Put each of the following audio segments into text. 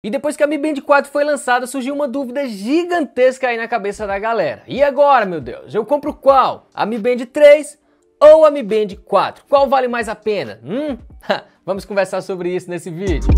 E depois que a Mi Band 4 foi lançada, surgiu uma dúvida gigantesca aí na cabeça da galera. E agora, meu Deus, eu compro qual? A Mi Band 3 ou a Mi Band 4? Qual vale mais a pena? Hum? Vamos conversar sobre isso nesse vídeo.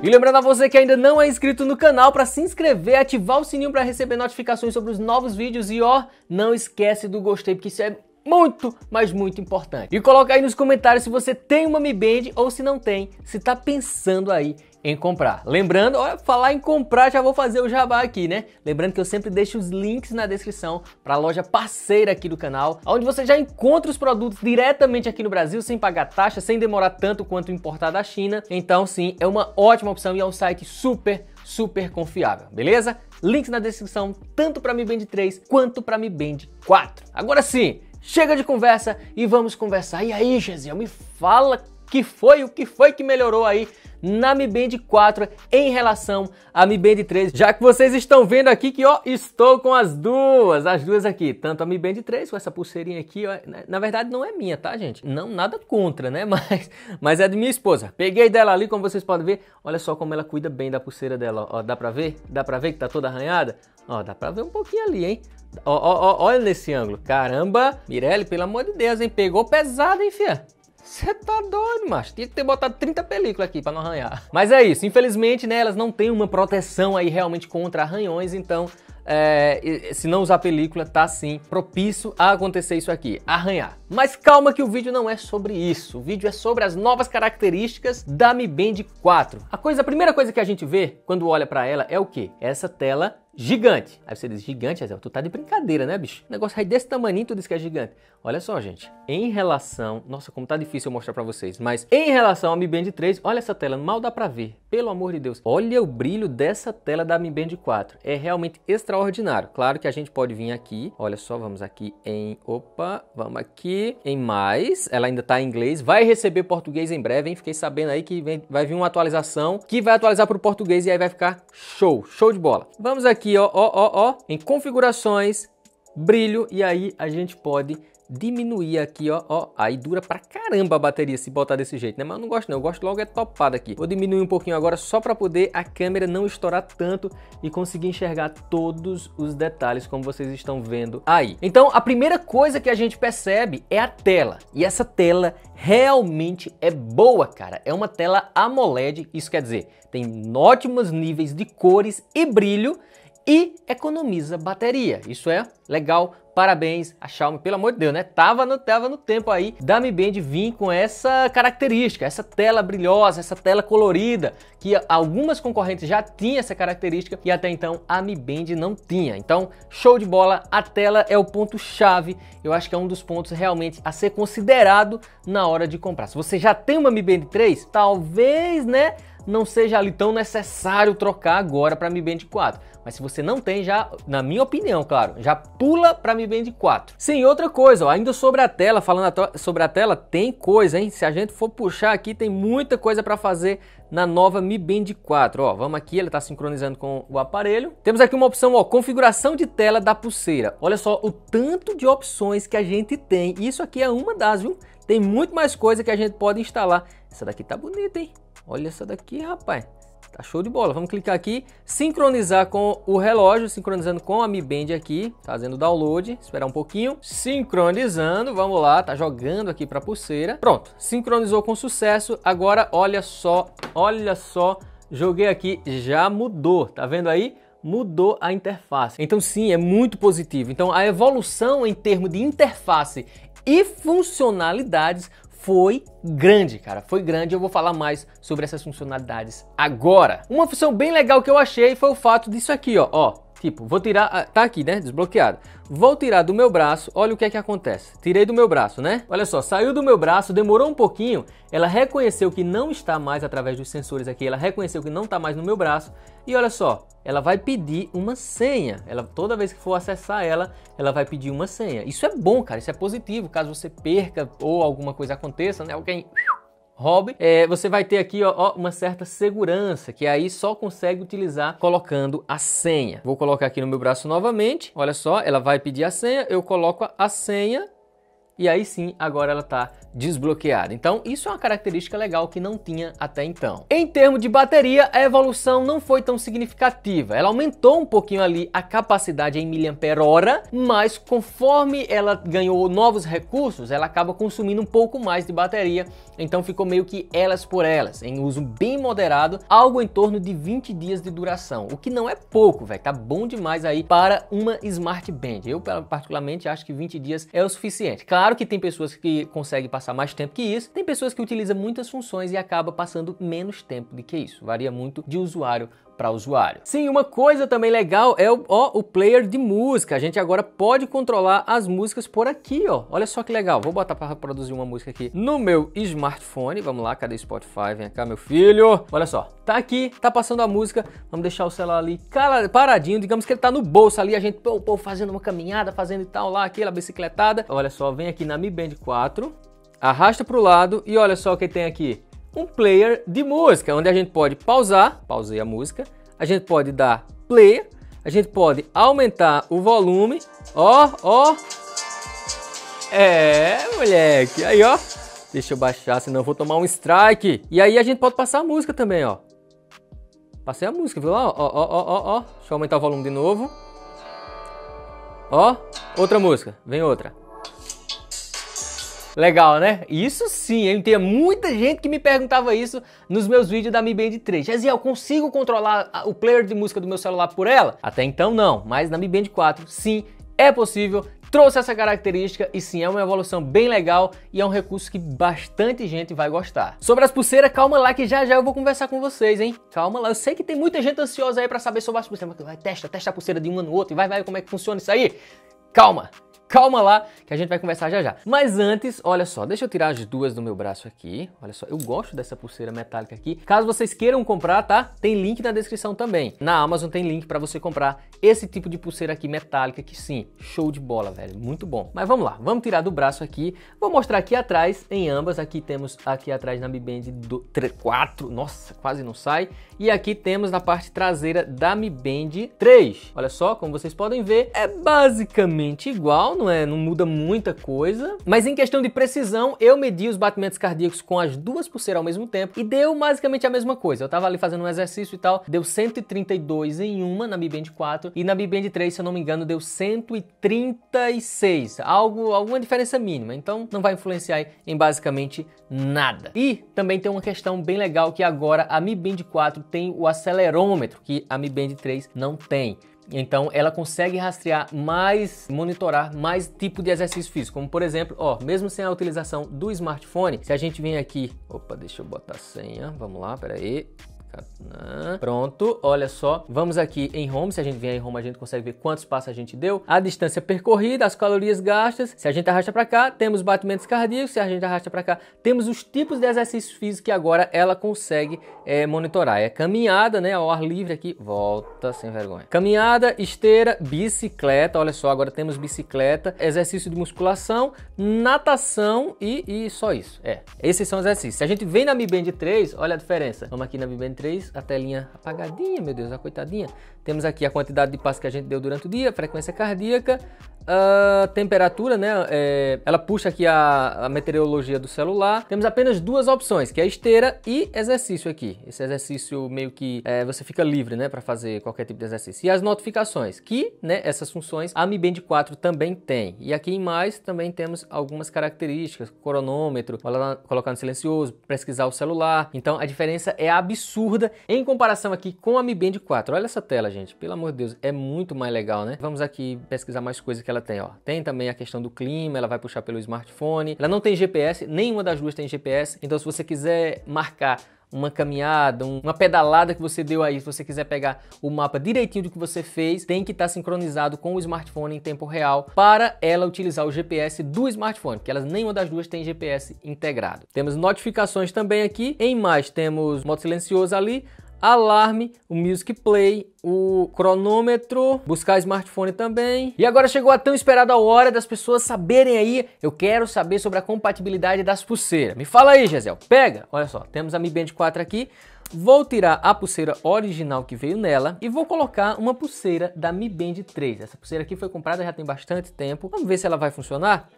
E lembrando a você que ainda não é inscrito no canal para se inscrever, ativar o sininho para receber notificações sobre os novos vídeos e ó, não esquece do gostei porque isso é muito, mas muito importante. E coloca aí nos comentários se você tem uma Mi Band ou se não tem, se tá pensando aí em comprar. Lembrando, falar em comprar, já vou fazer o jabá aqui, né? Lembrando que eu sempre deixo os links na descrição para a loja parceira aqui do canal, onde você já encontra os produtos diretamente aqui no Brasil, sem pagar taxa, sem demorar tanto quanto importar da China. Então, sim, é uma ótima opção e é um site super, super confiável, beleza? Links na descrição, tanto para Mi Band 3 quanto para Mi Band 4. Agora sim, Chega de conversa e vamos conversar. E aí, Gesiel, me fala que foi, o que foi que melhorou aí na Mi Band 4 em relação à Mi Band 3, já que vocês estão vendo aqui que ó, estou com as duas, as duas aqui, tanto a Mi Band 3 com essa pulseirinha aqui, ó, né, na verdade não é minha, tá gente? Não, nada contra, né? Mas, mas é de minha esposa. Peguei dela ali, como vocês podem ver, olha só como ela cuida bem da pulseira dela, ó, dá pra ver? Dá pra ver que tá toda arranhada? Ó, dá pra ver um pouquinho ali, hein? Ó, ó, ó, olha nesse ângulo. Caramba, Mirelle, pelo amor de Deus, hein? Pegou pesado, hein, fia? Você tá doido, macho. Tinha que ter botado 30 películas aqui para não arranhar. Mas é isso. Infelizmente, né, elas não têm uma proteção aí realmente contra arranhões, então é, se não usar película, tá sim propício a acontecer isso aqui, arranhar. Mas calma que o vídeo não é sobre isso. O vídeo é sobre as novas características da Mi Band 4. A coisa, a primeira coisa que a gente vê quando olha para ela é o que? Essa tela gigante. Aí você diz, gigante, Azel, tu tá de brincadeira, né, bicho? O negócio aí desse tamanho tu diz que é gigante. Olha só, gente. Em relação... Nossa, como tá difícil eu mostrar para vocês. Mas em relação ao Mi Band 3, olha essa tela. Mal dá para ver. Pelo amor de Deus. Olha o brilho dessa tela da Mi Band 4. É realmente extraordinário. Claro que a gente pode vir aqui. Olha só, vamos aqui em... Opa, vamos aqui em mais. Ela ainda tá em inglês. Vai receber português em breve, hein? Fiquei sabendo aí que vem... vai vir uma atualização que vai atualizar pro português e aí vai ficar show. Show de bola. Vamos aqui, ó, ó, ó, ó. Em configurações, brilho. E aí a gente pode diminuir aqui, ó, ó. Aí dura pra caramba a bateria se botar desse jeito, né? Mas eu não gosto não, eu gosto logo é topada aqui. Vou diminuir um pouquinho agora só pra poder a câmera não estourar tanto e conseguir enxergar todos os detalhes como vocês estão vendo aí. Então, a primeira coisa que a gente percebe é a tela. E essa tela realmente é boa, cara. É uma tela AMOLED, isso quer dizer, tem ótimos níveis de cores e brilho e economiza bateria. Isso é legal. Parabéns a Xiaomi, pelo amor de Deus, né? Tava no, tava no tempo aí da Mi Band vir com essa característica, essa tela brilhosa, essa tela colorida, que algumas concorrentes já tinham essa característica e até então a Mi Band não tinha. Então, show de bola, a tela é o ponto chave. Eu acho que é um dos pontos realmente a ser considerado na hora de comprar. Se você já tem uma Mi Band 3, talvez, né, não seja ali tão necessário trocar agora para Mi Band 4. Mas se você não tem, já, na minha opinião, claro, já pula para Mi Band 4. Sim, outra coisa, ó, ainda sobre a tela, falando a sobre a tela, tem coisa, hein? Se a gente for puxar aqui, tem muita coisa para fazer na nova Mi Band 4. Ó, vamos aqui, ele está sincronizando com o aparelho. Temos aqui uma opção, ó, configuração de tela da pulseira. Olha só o tanto de opções que a gente tem. Isso aqui é uma das, viu? Tem muito mais coisa que a gente pode instalar. Essa daqui tá bonita, hein? Olha essa daqui, rapaz. Tá show de bola. Vamos clicar aqui, sincronizar com o relógio, sincronizando com a Mi Band aqui, fazendo download, esperar um pouquinho, sincronizando, vamos lá, tá jogando aqui para pulseira. Pronto, sincronizou com sucesso. Agora olha só, olha só, joguei aqui, já mudou, tá vendo aí? mudou a interface. Então sim, é muito positivo. Então a evolução em termos de interface e funcionalidades foi grande, cara, foi grande. Eu vou falar mais sobre essas funcionalidades agora. Uma função bem legal que eu achei foi o fato disso aqui, ó, ó Tipo, vou tirar, tá aqui, né? Desbloqueado. Vou tirar do meu braço, olha o que é que acontece. Tirei do meu braço, né? Olha só, saiu do meu braço, demorou um pouquinho, ela reconheceu que não está mais através dos sensores aqui, ela reconheceu que não está mais no meu braço. E olha só, ela vai pedir uma senha. Ela toda vez que for acessar ela, ela vai pedir uma senha. Isso é bom, cara, isso é positivo, caso você perca ou alguma coisa aconteça, né? Alguém hobby, é, você vai ter aqui ó, ó, uma certa segurança, que aí só consegue utilizar colocando a senha. Vou colocar aqui no meu braço novamente, olha só, ela vai pedir a senha, eu coloco a senha e aí sim agora ela está desbloqueada. Então isso é uma característica legal que não tinha até então. Em termos de bateria, a evolução não foi tão significativa. Ela aumentou um pouquinho ali a capacidade em mAh, mas conforme ela ganhou novos recursos, ela acaba consumindo um pouco mais de bateria, então ficou meio que elas por elas, em uso bem moderado, algo em torno de 20 dias de duração, o que não é pouco, velho, tá bom demais aí para uma Smart Band. Eu particularmente acho que 20 dias é o suficiente. Claro Claro que tem pessoas que conseguem passar mais tempo que isso, tem pessoas que utilizam muitas funções e acaba passando menos tempo do que isso. Varia muito de usuário para o usuário. Sim, uma coisa também legal é o, ó, o player de música. A gente agora pode controlar as músicas por aqui, ó. Olha só que legal. Vou botar para produzir uma música aqui no meu smartphone. Vamos lá, cadê Spotify? Vem cá, meu filho. Olha só, tá aqui, tá passando a música. Vamos deixar o celular ali paradinho. Digamos que ele tá no bolso ali, a gente pô, pô, fazendo uma caminhada, fazendo e tal lá, aquela bicicletada. Olha só, vem aqui na Mi Band 4, arrasta para o lado e olha só o que tem aqui um player de música, onde a gente pode pausar, pausei a música, a gente pode dar play, a gente pode aumentar o volume, ó, ó. É, moleque, aí ó. Deixa eu baixar, senão eu vou tomar um strike. E aí a gente pode passar a música também, ó. Passei a música, viu lá? Ó, ó, ó, ó, ó. Deixa eu aumentar o volume de novo. Ó, outra música, vem outra. Legal, né? Isso sim, hein? Tem muita gente que me perguntava isso nos meus vídeos da Mi Band 3. Jaziel, consigo controlar o player de música do meu celular por ela? Até então não, mas na Mi Band 4 sim, é possível trouxe essa característica e sim é uma evolução bem legal e é um recurso que bastante gente vai gostar. Sobre as pulseiras, calma lá que já já eu vou conversar com vocês, hein? Calma lá, eu sei que tem muita gente ansiosa aí para saber sobre as pulseiras, vai testa, testa a pulseira de um ano no outro e vai vai como é que funciona isso aí. Calma, Calma lá, que a gente vai conversar já já. Mas antes, olha só, deixa eu tirar as duas do meu braço aqui. Olha só, eu gosto dessa pulseira metálica aqui. Caso vocês queiram comprar, tá? Tem link na descrição também. Na Amazon tem link para você comprar esse tipo de pulseira aqui metálica, que sim, show de bola, velho, muito bom. Mas vamos lá, vamos tirar do braço aqui. Vou mostrar aqui atrás, em ambas. Aqui temos, aqui atrás na Mi Band 4, nossa, quase não sai. E aqui temos na parte traseira da Mi Band 3. Olha só, como vocês podem ver, é basicamente igual, não é, não muda muita coisa, mas em questão de precisão, eu medi os batimentos cardíacos com as duas pulseiras ao mesmo tempo e deu basicamente a mesma coisa. Eu tava ali fazendo um exercício e tal, deu 132 em uma na Mi Band 4 e na Mi Band 3, se eu não me engano, deu 136, algo alguma diferença mínima. Então, não vai influenciar em basicamente nada. E também tem uma questão bem legal que agora a Mi Band 4 tem o acelerômetro que a Mi Band 3 não tem. Então ela consegue rastrear mais, monitorar mais tipo de exercício físico, como por exemplo, ó, mesmo sem a utilização do smartphone, se a gente vem aqui, opa, deixa eu botar a senha, vamos lá, peraí, Pronto, olha só. Vamos aqui em home. Se a gente vier em home, a gente consegue ver quantos passos a gente deu. A distância percorrida, as calorias gastas. Se a gente arrasta para cá, temos batimentos cardíacos. Se a gente arrasta para cá, temos os tipos de exercícios físicos que agora ela consegue é, monitorar. É caminhada, né? Ao ar livre aqui. Volta, sem vergonha. Caminhada, esteira, bicicleta. Olha só, agora temos bicicleta. Exercício de musculação, natação e, e só isso. É, esses são os exercícios. Se a gente vem na Mi Band 3, olha a diferença. Vamos aqui na Mi Band 3, a telinha apagadinha, meu Deus, a coitadinha. Temos aqui a quantidade de passos que a gente deu durante o dia, frequência cardíaca, temperatura, né? É, ela puxa aqui a, a, meteorologia do celular. Temos apenas duas opções, que é esteira e exercício aqui. Esse exercício meio que é, você fica livre, né, para fazer qualquer tipo de exercício. E as notificações, que, né, essas funções a Mi Band 4 também tem. E aqui em mais também temos algumas características, cronômetro, colocar no silencioso, pesquisar o celular. Então a diferença é absurda em comparação aqui com a Mi Band 4. Olha essa tela, gente. Pelo amor de Deus, é muito mais legal, né? Vamos aqui pesquisar mais coisas que ela ela tem, ó. Tem também a questão do clima, ela vai puxar pelo smartphone. Ela não tem GPS, nenhuma das duas tem GPS. Então se você quiser marcar uma caminhada, uma pedalada que você deu aí, se você quiser pegar o mapa direitinho do que você fez, tem que estar tá sincronizado com o smartphone em tempo real para ela utilizar o GPS do smartphone, porque elas nenhuma das duas tem GPS integrado. Temos notificações também aqui, em mais temos modo silencioso ali, alarme, o Music Play, o cronômetro, buscar smartphone também. E agora chegou a tão esperada hora das pessoas saberem aí, eu quero saber sobre a compatibilidade das pulseiras. Me fala aí, Gisel, pega! Olha só, temos a Mi Band 4 aqui, Vou tirar a pulseira original que veio nela e vou colocar uma pulseira da Mi Band 3. Essa pulseira aqui foi comprada já tem bastante tempo. Vamos ver se ela vai funcionar?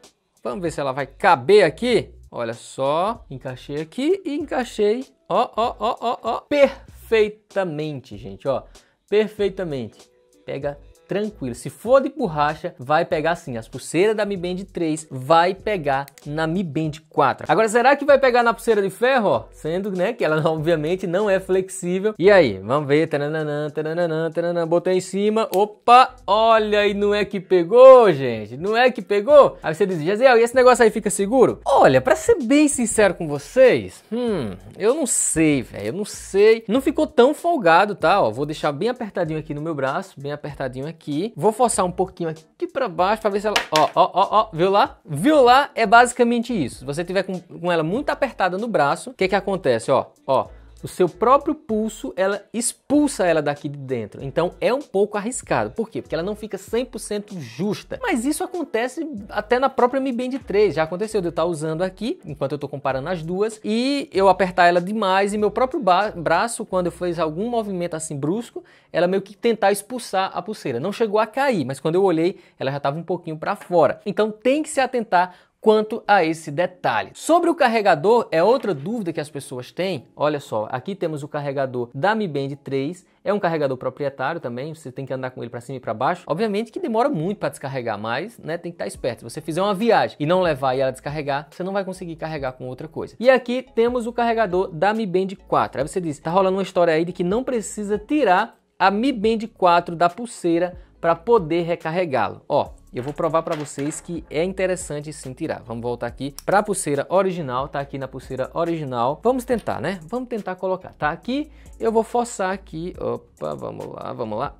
Vamos ver se ela vai caber aqui. Olha só, encaixei aqui e encaixei. Ó, ó, ó, ó, ó. Perfeito! perfeitamente, gente, ó. Perfeitamente. Pega tranquilo. Se for de borracha, vai pegar sim. As pulseiras da Mi Band 3 vai pegar na Mi Band 4. Agora, será que vai pegar na pulseira de ferro? Ó, sendo né, que ela obviamente não é flexível. E aí, vamos ver. Tananã, tananã, tananã, botei em cima. Opa, olha aí, não é que pegou, gente. Não é que pegou? Aí você diz, Jaziel, e esse negócio aí fica seguro? Olha, pra ser bem sincero com vocês, hum, eu não sei, velho. Eu não sei. Não ficou tão folgado, tá? Ó, vou deixar bem apertadinho aqui no meu braço, bem apertadinho aqui aqui. Vou forçar um pouquinho aqui, pra baixo pra ver se ela... Ó, ó, ó, ó, viu lá? Viu lá? É basicamente isso. Se você tiver com, com ela muito apertada no braço, o que que acontece? Ó, ó, o seu próprio pulso, ela expulsa ela daqui de dentro. Então é um pouco arriscado. Por quê? Porque ela não fica 100% justa. Mas isso acontece até na própria Mi Band 3. Já aconteceu de eu estar tá usando aqui, enquanto eu estou comparando as duas, e eu apertar ela demais e meu próprio braço, quando eu fiz algum movimento assim brusco, ela meio que tentar expulsar a pulseira. Não chegou a cair, mas quando eu olhei, ela já estava um pouquinho para fora. Então tem que se atentar quanto a esse detalhe. Sobre o carregador, é outra dúvida que as pessoas têm. Olha só, aqui temos o carregador da Mi Band 3, é um carregador proprietário também, você tem que andar com ele para cima e para baixo. Obviamente que demora muito para descarregar, mas né, tem que estar tá esperto. Se você fizer uma viagem e não levar e ela descarregar, você não vai conseguir carregar com outra coisa. E aqui temos o carregador da Mi Band 4. Aí você diz, tá rolando uma história aí de que não precisa tirar a Mi Band 4 da pulseira para poder recarregá-lo. Ó, eu vou provar para vocês que é interessante sim tirar. Vamos voltar aqui para a pulseira original, tá aqui na pulseira original. Vamos tentar, né? Vamos tentar colocar. Tá aqui, eu vou forçar aqui. Opa, vamos lá, vamos lá.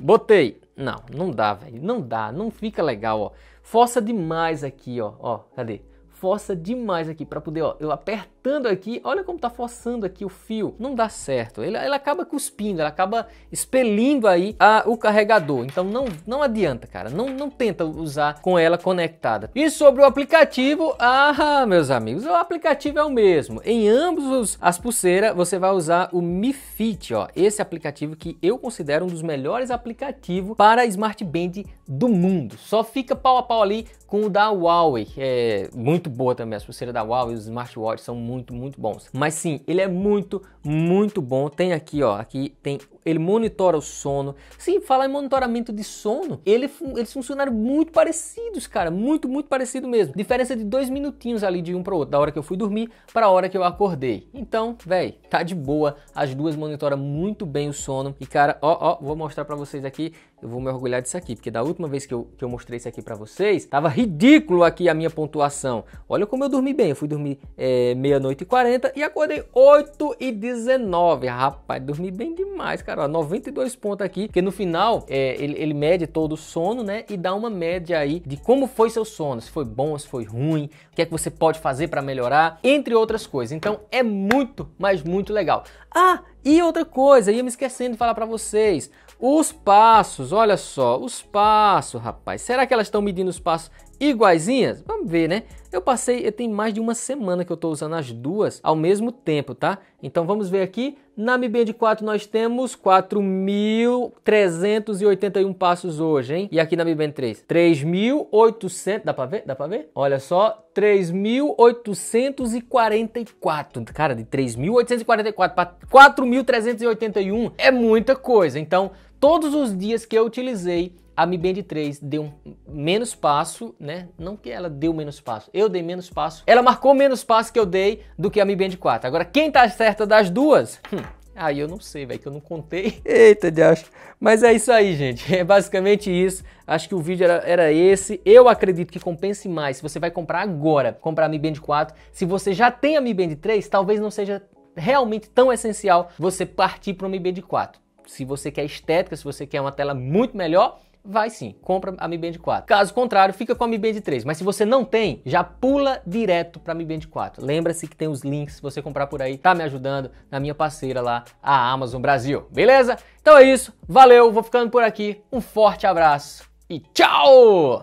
Botei. Não, não dá, velho. Não dá, não fica legal, ó. Força demais aqui, ó. Ó, cadê? força demais aqui para poder, ó, eu apertando aqui, olha como tá forçando aqui o fio, não dá certo. Ele, ele acaba cuspindo, ela acaba expelindo aí a, o carregador. Então não, não adianta, cara, não, não tenta usar com ela conectada. E sobre o aplicativo, ah, meus amigos, o aplicativo é o mesmo. Em ambos os, as pulseiras, você vai usar o Mi Fit, ó, esse aplicativo que eu considero um dos melhores aplicativos para smartband do mundo. Só fica pau a pau ali com o da Huawei, é muito muito boa também. As pulseiras da Huawei e os smartwatches são muito, muito bons. Mas sim, ele é muito, muito bom. Tem aqui, ó, aqui tem ele monitora o sono. Sim, falar em monitoramento de sono, ele, eles funcionaram muito parecidos, cara, muito, muito parecido mesmo. Diferença de dois minutinhos ali de um para outro, da hora que eu fui dormir para a hora que eu acordei. Então, velho, tá de boa. As duas monitoram muito bem o sono. E cara, ó, ó, vou mostrar para vocês aqui eu vou me orgulhar disso aqui, porque da última vez que eu, que eu mostrei isso aqui para vocês, tava ridículo aqui a minha pontuação. Olha como eu dormi bem, eu fui dormir é, meia-noite e 40 e acordei 8 e 19. Rapaz, dormi bem demais, cara, ó, 92 pontos aqui, porque no final é, ele, ele mede todo o sono, né, e dá uma média aí de como foi seu sono, se foi bom, se foi ruim, o que é que você pode fazer para melhorar, entre outras coisas. Então é muito, mas muito legal. Ah, e outra coisa, ia me esquecendo de falar para vocês, os passos, olha só, os passos, rapaz. Será que elas estão medindo os passos iguaizinhas? Vamos ver, né? Eu passei, eu tenho mais de uma semana que eu estou usando as duas ao mesmo tempo, tá? Então vamos ver aqui na Mi Band 4 nós temos 4.381 passos hoje, hein? E aqui na Mi Band 3, 3.800, dá pra ver? Dá pra ver? Olha só, 3.844. Cara, de 3.844 pra 4.381 é muita coisa. Então, todos os dias que eu utilizei a Mi Band 3 deu menos passo, né? Não que ela deu menos passo, eu dei menos passo. Ela marcou menos passo que eu dei do que a Mi Band 4. Agora, quem tá certa das duas? Hum, aí eu não sei, velho, que eu não contei. Eita, diacho. Mas é isso aí, gente. É basicamente isso. Acho que o vídeo era, era esse. Eu acredito que compense mais se você vai comprar agora, comprar a Mi Band 4. Se você já tem a Mi Band 3, talvez não seja realmente tão essencial você partir para uma Mi Band 4. Se você quer estética, se você quer uma tela muito melhor, vai sim, compra a Mi Band 4. Caso contrário, fica com a Mi Band 3. Mas se você não tem, já pula direto para a Mi Band 4. Lembra-se que tem os links, se você comprar por aí, tá me ajudando na minha parceira lá, a Amazon Brasil. Beleza? Então é isso. Valeu, vou ficando por aqui. Um forte abraço e tchau!